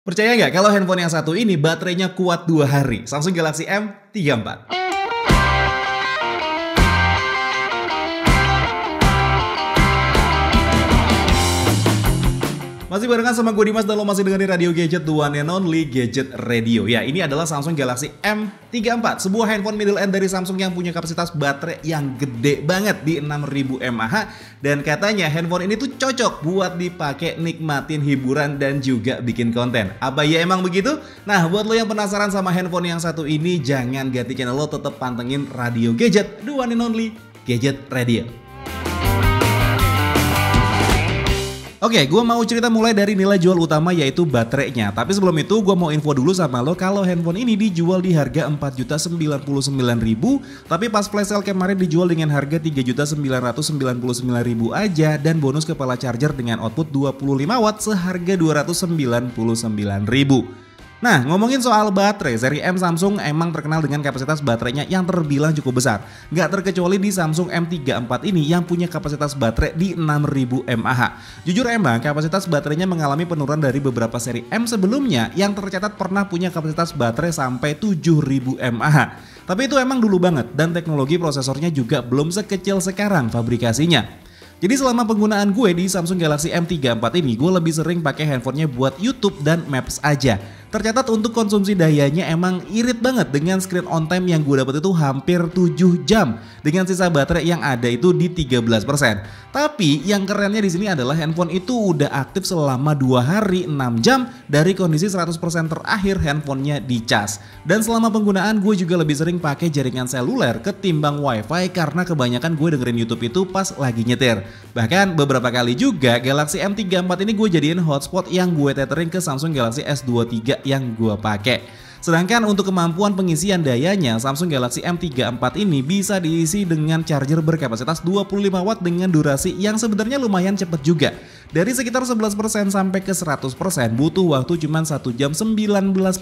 Percaya nggak kalau handphone yang satu ini baterainya kuat dua hari? Samsung Galaxy M34. Masih barengan sama gue Dimas dan lo masih dengerin Radio Gadget The One and Only Gadget Radio. Ya, ini adalah Samsung Galaxy M34, sebuah handphone middle end dari Samsung yang punya kapasitas baterai yang gede banget di 6000 mAh dan katanya handphone ini tuh cocok buat dipakai nikmatin hiburan dan juga bikin konten. Apa ya emang begitu? Nah, buat lo yang penasaran sama handphone yang satu ini, jangan ganti channel lo tetap pantengin Radio Gadget The One and Only Gadget Radio. Oke, okay, gue mau cerita mulai dari nilai jual utama yaitu baterainya. Tapi sebelum itu gue mau info dulu sama lo kalau handphone ini dijual di harga 4.099.000 tapi pas flash sale kemarin dijual dengan harga 3.999.000 aja dan bonus kepala charger dengan output 25 watt seharga 299.000. Nah, ngomongin soal baterai, seri M Samsung emang terkenal dengan kapasitas baterainya yang terbilang cukup besar. Gak terkecuali di Samsung M34 ini yang punya kapasitas baterai di 6000 mAh. Jujur emang, kapasitas baterainya mengalami penurunan dari beberapa seri M sebelumnya yang tercatat pernah punya kapasitas baterai sampai 7000 mAh. Tapi itu emang dulu banget dan teknologi prosesornya juga belum sekecil sekarang fabrikasinya. Jadi selama penggunaan gue di Samsung Galaxy M34 ini, gue lebih sering pakai handphonenya buat YouTube dan Maps aja. Tercatat untuk konsumsi dayanya emang irit banget dengan screen on time yang gue dapat itu hampir 7 jam dengan sisa baterai yang ada itu di 13%. Tapi yang kerennya di sini adalah handphone itu udah aktif selama 2 hari 6 jam dari kondisi 100% terakhir handphonenya di charge. Dan selama penggunaan gue juga lebih sering pakai jaringan seluler ketimbang wifi karena kebanyakan gue dengerin YouTube itu pas lagi nyetir. Bahkan beberapa kali juga Galaxy M34 ini gue jadiin hotspot yang gue tethering ke Samsung Galaxy S23 yang gue pakai. Sedangkan untuk kemampuan pengisian dayanya, Samsung Galaxy M34 ini bisa diisi dengan charger berkapasitas 25 w dengan durasi yang sebenarnya lumayan cepat juga. Dari sekitar 11% sampai ke 100% butuh waktu cuma 1 jam 19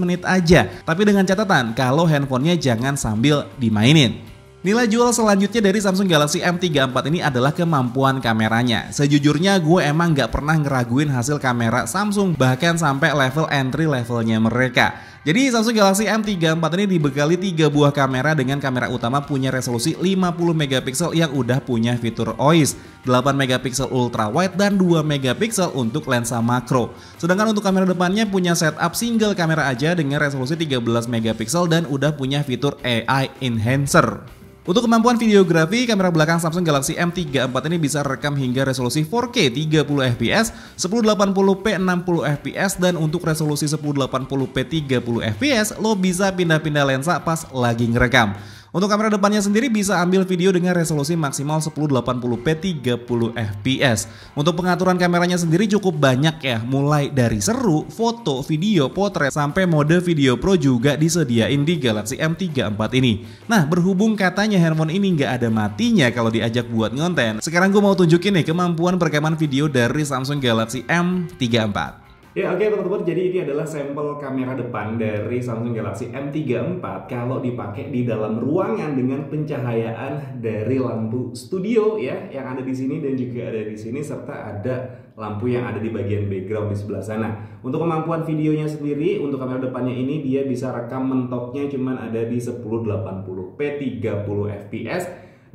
menit aja. Tapi dengan catatan kalau handphonenya jangan sambil dimainin. Nilai jual selanjutnya dari Samsung Galaxy M34 ini adalah kemampuan kameranya. Sejujurnya gue emang nggak pernah ngeraguin hasil kamera Samsung bahkan sampai level entry levelnya mereka. Jadi Samsung Galaxy M34 ini dibekali tiga buah kamera dengan kamera utama punya resolusi 50 megapiksel yang udah punya fitur OIS, 8 megapiksel ultra wide dan 2 megapiksel untuk lensa makro. Sedangkan untuk kamera depannya punya setup single kamera aja dengan resolusi 13 megapiksel dan udah punya fitur AI enhancer. Untuk kemampuan videografi, kamera belakang Samsung Galaxy M34 ini bisa rekam hingga resolusi 4K 30 fps, 1080p 60 fps, dan untuk resolusi 1080p 30 fps, lo bisa pindah-pindah lensa pas lagi ngerekam. Untuk kamera depannya sendiri bisa ambil video dengan resolusi maksimal 1080p 30fps. Untuk pengaturan kameranya sendiri cukup banyak ya, mulai dari seru, foto, video, potret, sampai mode video pro juga disediain di Galaxy M34 ini. Nah, berhubung katanya handphone ini nggak ada matinya kalau diajak buat ngonten, sekarang gue mau tunjukin nih kemampuan perekaman video dari Samsung Galaxy M34. Ya oke okay, teman-teman, jadi ini adalah sampel kamera depan dari Samsung Galaxy M34 kalau dipakai di dalam ruangan dengan pencahayaan dari lampu studio ya yang ada di sini dan juga ada di sini serta ada lampu yang ada di bagian background di sebelah sana. Untuk kemampuan videonya sendiri, untuk kamera depannya ini dia bisa rekam mentoknya cuman ada di 1080p 30 fps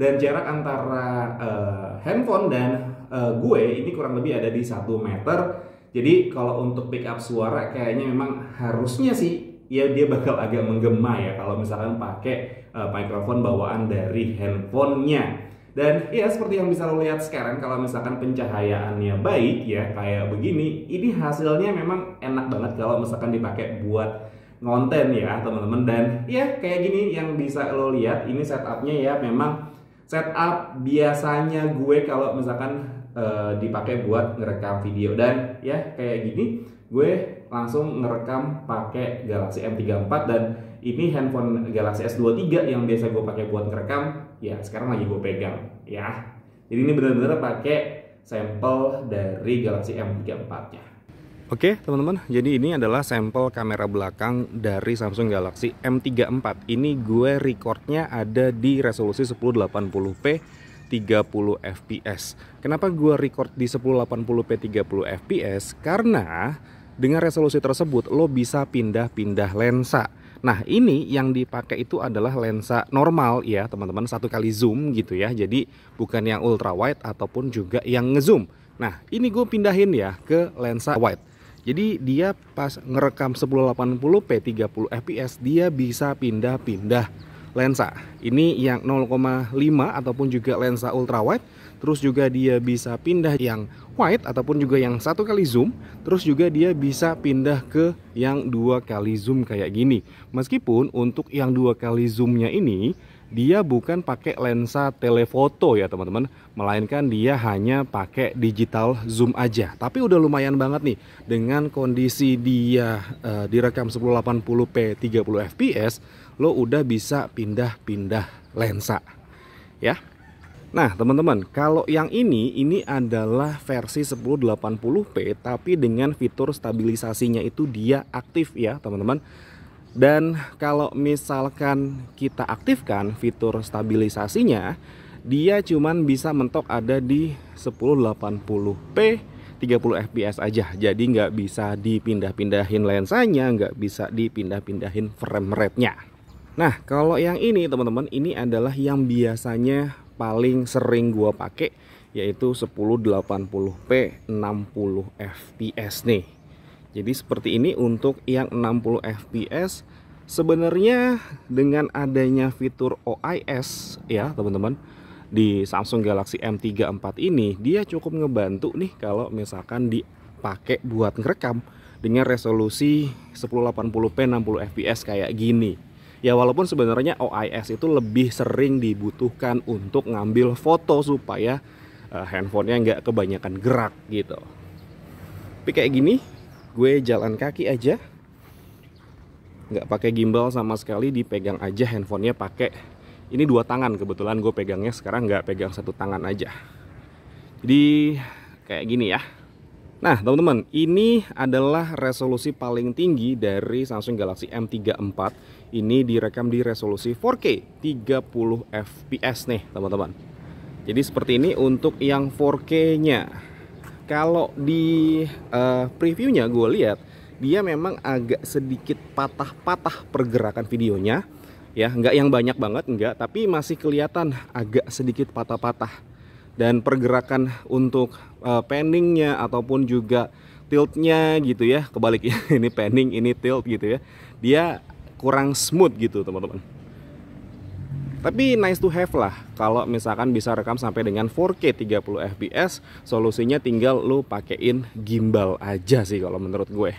dan jarak antara uh, handphone dan uh, gue ini kurang lebih ada di 1 meter jadi kalau untuk pick up suara kayaknya memang harusnya sih ya dia bakal agak menggema ya kalau misalkan pakai uh, eh, mikrofon bawaan dari handphonenya. Dan ya seperti yang bisa lo lihat sekarang kalau misalkan pencahayaannya baik ya kayak begini, ini hasilnya memang enak banget kalau misalkan dipakai buat ngonten ya teman-teman dan ya kayak gini yang bisa lo lihat ini setupnya ya memang setup biasanya gue kalau misalkan Eh, dipakai buat ngerekam video dan ya kayak gini gue langsung ngerekam pakai Galaxy M34 dan ini handphone Galaxy S23 yang biasa gue pakai buat ngerekam ya sekarang lagi gue pegang ya jadi ini benar-benar pakai sampel dari Galaxy M34 nya Oke teman-teman, jadi ini adalah sampel kamera belakang dari Samsung Galaxy M34 Ini gue recordnya ada di resolusi 1080p 30 fps. Kenapa gue record di 1080p 30 fps? Karena dengan resolusi tersebut lo bisa pindah-pindah lensa. Nah ini yang dipakai itu adalah lensa normal ya teman-teman satu kali zoom gitu ya Jadi bukan yang ultra wide ataupun juga yang ngezoom Nah ini gue pindahin ya ke lensa wide jadi dia pas ngerekam 1080p 30 fps dia bisa pindah-pindah lensa. Ini yang 0,5 ataupun juga lensa ultrawide. Terus juga dia bisa pindah yang wide ataupun juga yang satu kali zoom. Terus juga dia bisa pindah ke yang dua kali zoom kayak gini. Meskipun untuk yang dua kali zoomnya ini dia bukan pakai lensa telefoto ya teman-teman Melainkan dia hanya pakai digital zoom aja Tapi udah lumayan banget nih Dengan kondisi dia uh, direkam 1080p 30fps lo udah bisa pindah-pindah lensa ya Nah teman-teman kalau yang ini ini adalah versi 1080p tapi dengan fitur stabilisasinya itu dia aktif ya teman-teman dan kalau misalkan kita aktifkan fitur stabilisasinya dia cuman bisa mentok ada di 1080p 30 fps aja jadi nggak bisa dipindah-pindahin lensanya nggak bisa dipindah-pindahin frame rate-nya Nah, kalau yang ini teman-teman, ini adalah yang biasanya paling sering gua pakai yaitu 1080p 60 fps nih. Jadi seperti ini untuk yang 60 fps sebenarnya dengan adanya fitur OIS ya teman-teman di Samsung Galaxy M34 ini dia cukup ngebantu nih kalau misalkan dipakai buat ngerekam dengan resolusi 1080p 60 fps kayak gini. Ya walaupun sebenarnya OIS itu lebih sering dibutuhkan untuk ngambil foto supaya uh, handphonenya nggak kebanyakan gerak gitu. Tapi kayak gini, gue jalan kaki aja, nggak pakai gimbal sama sekali, dipegang aja handphonenya pakai ini dua tangan kebetulan gue pegangnya sekarang nggak pegang satu tangan aja. Jadi kayak gini ya. Nah, teman-teman, ini adalah resolusi paling tinggi dari Samsung Galaxy M34. Ini direkam di resolusi 4K 30 fps nih, teman-teman. Jadi seperti ini untuk yang 4K-nya. Kalau di uh, preview-nya gue lihat, dia memang agak sedikit patah-patah pergerakan videonya. Ya, nggak yang banyak banget, nggak. Tapi masih kelihatan agak sedikit patah-patah dan pergerakan untuk uh, eh, panningnya ataupun juga tiltnya gitu ya kebaliknya ini panning ini tilt gitu ya dia kurang smooth gitu teman-teman tapi nice to have lah kalau misalkan bisa rekam sampai dengan 4K 30 fps solusinya tinggal lu pakein gimbal aja sih kalau menurut gue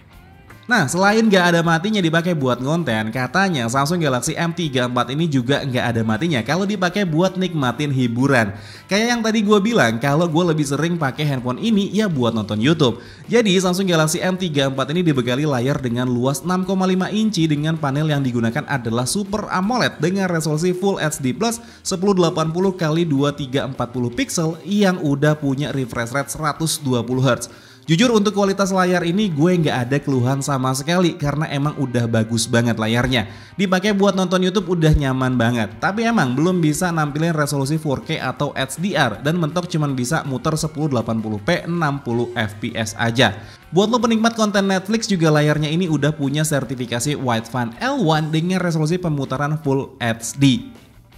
Nah, selain nggak ada matinya dipakai buat konten, katanya Samsung Galaxy M34 ini juga nggak ada matinya kalau dipakai buat nikmatin hiburan. Kayak yang tadi gue bilang, kalau gue lebih sering pakai handphone ini ya buat nonton YouTube. Jadi Samsung Galaxy M34 ini dibekali layar dengan luas 6,5 inci dengan panel yang digunakan adalah Super AMOLED dengan resolusi Full HD 1080 x 2340 pixel yang udah punya refresh rate 120 Hz. Jujur untuk kualitas layar ini gue nggak ada keluhan sama sekali karena emang udah bagus banget layarnya. Dipakai buat nonton YouTube udah nyaman banget. Tapi emang belum bisa nampilin resolusi 4K atau HDR dan mentok cuman bisa muter 1080p 60 fps aja. Buat lo penikmat konten Netflix juga layarnya ini udah punya sertifikasi Widefan L1 dengan resolusi pemutaran Full HD.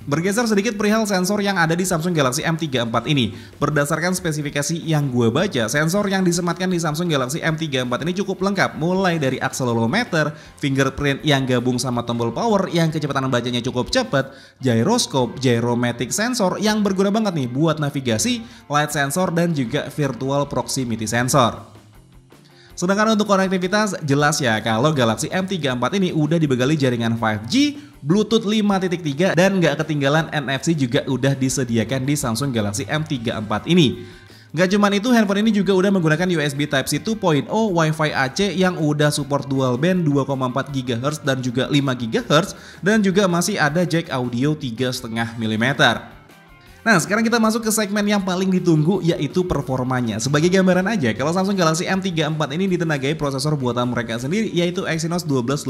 Bergeser sedikit perihal sensor yang ada di Samsung Galaxy M34 ini. Berdasarkan spesifikasi yang gue baca, sensor yang disematkan di Samsung Galaxy M34 ini cukup lengkap, mulai dari accelerometer, fingerprint yang gabung sama tombol power yang kecepatan bacanya cukup cepat, gyroscope, gyromatic sensor yang berguna banget nih buat navigasi, light sensor, dan juga virtual proximity sensor. Sedangkan untuk konektivitas jelas ya kalau Galaxy M34 ini udah dibegali jaringan 5G, Bluetooth 5.3 dan nggak ketinggalan NFC juga udah disediakan di Samsung Galaxy M34 ini. Gak cuma itu, handphone ini juga udah menggunakan USB Type-C 2.0 Wi-Fi AC yang udah support dual band 2,4 GHz dan juga 5 GHz dan juga masih ada jack audio 3,5 mm. Nah sekarang kita masuk ke segmen yang paling ditunggu yaitu performanya. Sebagai gambaran aja, kalau Samsung Galaxy M34 ini ditenagai prosesor buatan mereka sendiri yaitu Exynos 1280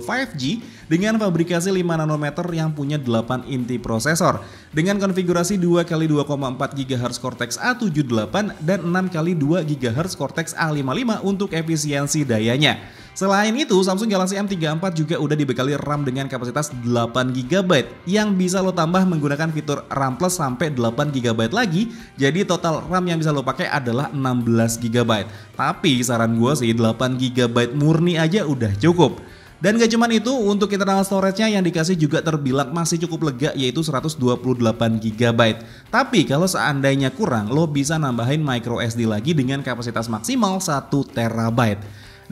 5G dengan fabrikasi 5 nanometer yang punya 8 inti prosesor. Dengan konfigurasi 2x2,4 GHz Cortex A78 dan 6x2 GHz Cortex A55 untuk efisiensi dayanya. Selain itu, Samsung Galaxy M34 juga udah dibekali RAM dengan kapasitas 8GB yang bisa lo tambah menggunakan fitur RAM Plus sampai 8GB lagi. Jadi total RAM yang bisa lo pakai adalah 16GB. Tapi saran gue sih 8GB murni aja udah cukup. Dan gak cuman itu, untuk internal storage-nya yang dikasih juga terbilang masih cukup lega yaitu 128GB. Tapi kalau seandainya kurang, lo bisa nambahin micro SD lagi dengan kapasitas maksimal 1TB.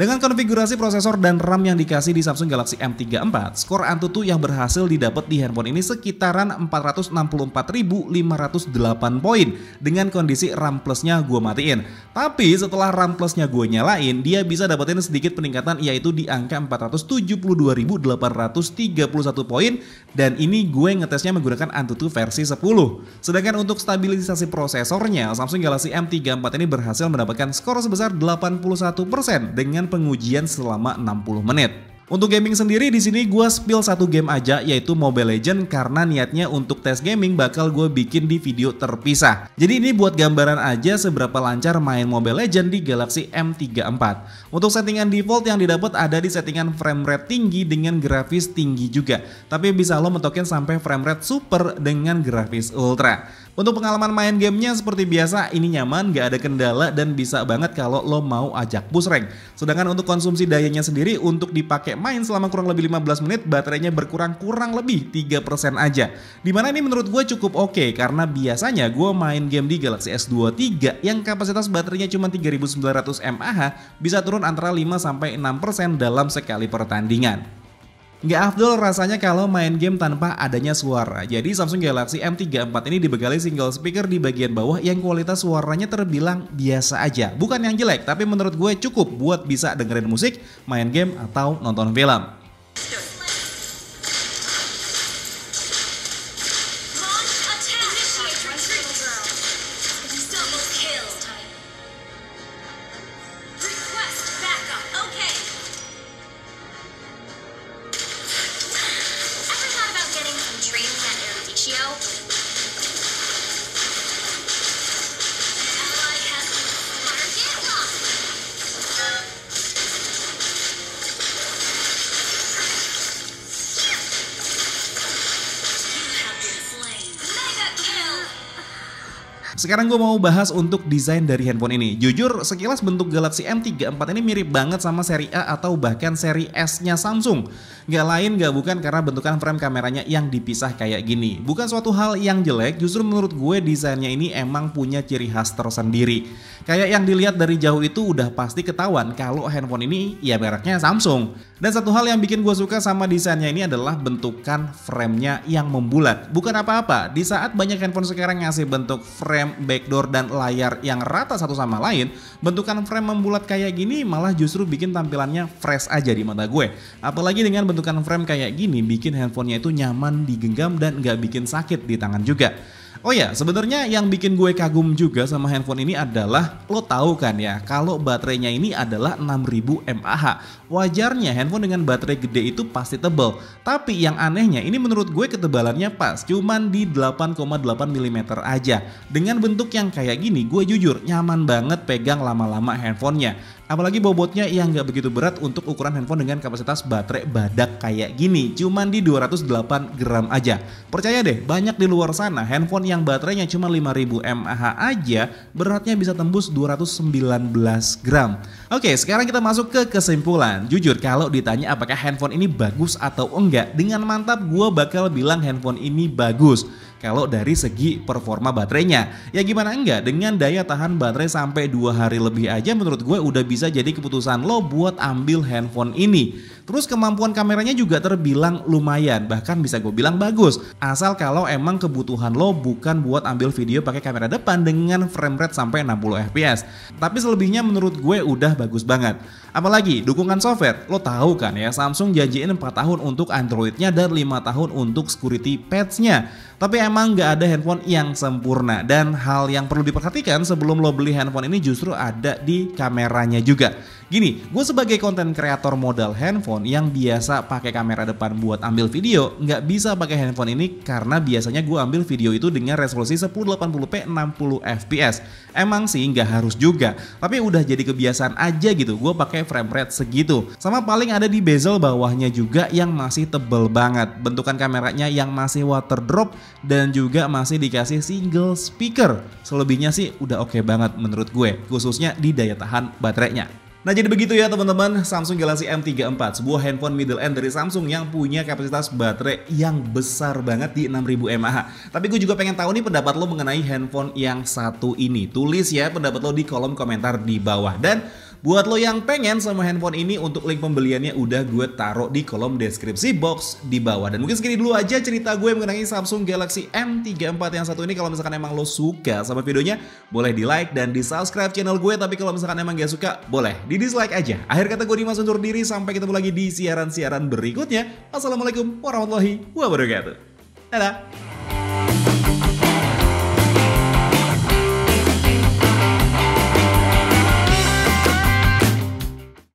Dengan konfigurasi prosesor dan RAM yang dikasih di Samsung Galaxy M34, skor Antutu yang berhasil didapat di handphone ini sekitaran 464.508 poin dengan kondisi RAM plusnya gue matiin. Tapi setelah RAM plusnya gue nyalain, dia bisa dapetin sedikit peningkatan yaitu di angka 472.831 poin dan ini gue ngetesnya menggunakan Antutu versi 10. Sedangkan untuk stabilisasi prosesornya, Samsung Galaxy M34 ini berhasil mendapatkan skor sebesar 81% dengan pengujian selama 60 menit. Untuk gaming sendiri di sini gue spill satu game aja yaitu Mobile Legend karena niatnya untuk tes gaming bakal gue bikin di video terpisah. Jadi ini buat gambaran aja seberapa lancar main Mobile Legend di Galaxy M34. Untuk settingan default yang didapat ada di settingan frame rate tinggi dengan grafis tinggi juga. Tapi bisa lo mentokin sampai frame rate super dengan grafis ultra. Untuk pengalaman main gamenya seperti biasa ini nyaman, gak ada kendala dan bisa banget kalau lo mau ajak push rank. Sedangkan untuk konsumsi dayanya sendiri untuk dipakai main selama kurang lebih 15 menit baterainya berkurang kurang lebih 3% aja. Dimana ini menurut gue cukup oke okay, karena biasanya gue main game di Galaxy S23 yang kapasitas baterainya cuma 3900 mAh bisa turun antara 5 sampai 6% dalam sekali pertandingan. Nggak afdol rasanya kalau main game tanpa adanya suara. Jadi Samsung Galaxy M34 ini dibekali single speaker di bagian bawah yang kualitas suaranya terbilang biasa aja. Bukan yang jelek, tapi menurut gue cukup buat bisa dengerin musik, main game, atau nonton film. Sekarang gue mau bahas untuk desain dari handphone ini. Jujur, sekilas bentuk Galaxy M34 ini mirip banget sama seri A atau bahkan seri S-nya Samsung. Gak lain gak bukan karena bentukan frame kameranya yang dipisah kayak gini. Bukan suatu hal yang jelek, justru menurut gue desainnya ini emang punya ciri khas tersendiri. Kayak yang dilihat dari jauh itu udah pasti ketahuan kalau handphone ini ya mereknya Samsung. Dan satu hal yang bikin gue suka sama desainnya ini adalah bentukan framenya yang membulat. Bukan apa-apa, di saat banyak handphone sekarang ngasih bentuk frame backdoor dan layar yang rata satu sama lain, bentukan frame membulat kayak gini malah justru bikin tampilannya fresh aja di mata gue. Apalagi dengan bentukan frame kayak gini bikin handphonenya itu nyaman digenggam dan nggak bikin sakit di tangan juga. Oh ya, sebenarnya yang bikin gue kagum juga sama handphone ini adalah lo tahu kan ya, kalau baterainya ini adalah 6000 mAh. Wajarnya handphone dengan baterai gede itu pasti tebel. Tapi yang anehnya ini menurut gue ketebalannya pas, cuman di 8,8 mm aja. Dengan bentuk yang kayak gini, gue jujur nyaman banget pegang lama-lama handphonenya. Apalagi bobotnya yang nggak begitu berat untuk ukuran handphone dengan kapasitas baterai badak kayak gini. Cuman di 208 gram aja. Percaya deh, banyak di luar sana handphone yang baterainya cuma 5000 mAh aja, beratnya bisa tembus 219 gram. Oke, sekarang kita masuk ke kesimpulan. Jujur, kalau ditanya apakah handphone ini bagus atau enggak, dengan mantap gue bakal bilang handphone ini bagus kalau dari segi performa baterainya. Ya gimana enggak dengan daya tahan baterai sampai dua hari lebih aja menurut gue udah bisa jadi keputusan lo buat ambil handphone ini. Terus kemampuan kameranya juga terbilang lumayan, bahkan bisa gue bilang bagus. Asal kalau emang kebutuhan lo bukan buat ambil video pakai kamera depan dengan frame rate sampai 60 fps. Tapi selebihnya menurut gue udah bagus banget. Apalagi dukungan software, lo tahu kan ya Samsung janjiin 4 tahun untuk Androidnya dan 5 tahun untuk security patch-nya. Tapi emang nggak ada handphone yang sempurna dan hal yang perlu diperhatikan sebelum lo beli handphone ini justru ada di kameranya juga. Gini, gue sebagai konten kreator modal handphone yang biasa pakai kamera depan buat ambil video, nggak bisa pakai handphone ini karena biasanya gue ambil video itu dengan resolusi 1080p 60 fps. Emang sih nggak harus juga, tapi udah jadi kebiasaan aja gitu. Gue pakai frame rate segitu. Sama paling ada di bezel bawahnya juga yang masih tebel banget. Bentukan kameranya yang masih water drop dan juga masih dikasih single speaker. Selebihnya sih udah oke okay banget menurut gue, khususnya di daya tahan baterainya. Nah jadi begitu ya teman-teman Samsung Galaxy M34 sebuah handphone middle end dari Samsung yang punya kapasitas baterai yang besar banget di 6000 mAh. Tapi gue juga pengen tahu nih pendapat lo mengenai handphone yang satu ini. Tulis ya pendapat lo di kolom komentar di bawah dan Buat lo yang pengen sama handphone ini untuk link pembeliannya udah gue taruh di kolom deskripsi box di bawah. Dan mungkin segini dulu aja cerita gue mengenai Samsung Galaxy M34 yang satu ini. Kalau misalkan emang lo suka sama videonya boleh di like dan di subscribe channel gue. Tapi kalau misalkan emang gak suka boleh di dislike aja. Akhir kata gue Dimas untuk diri sampai ketemu lagi di siaran-siaran berikutnya. Assalamualaikum warahmatullahi wabarakatuh. Dadah!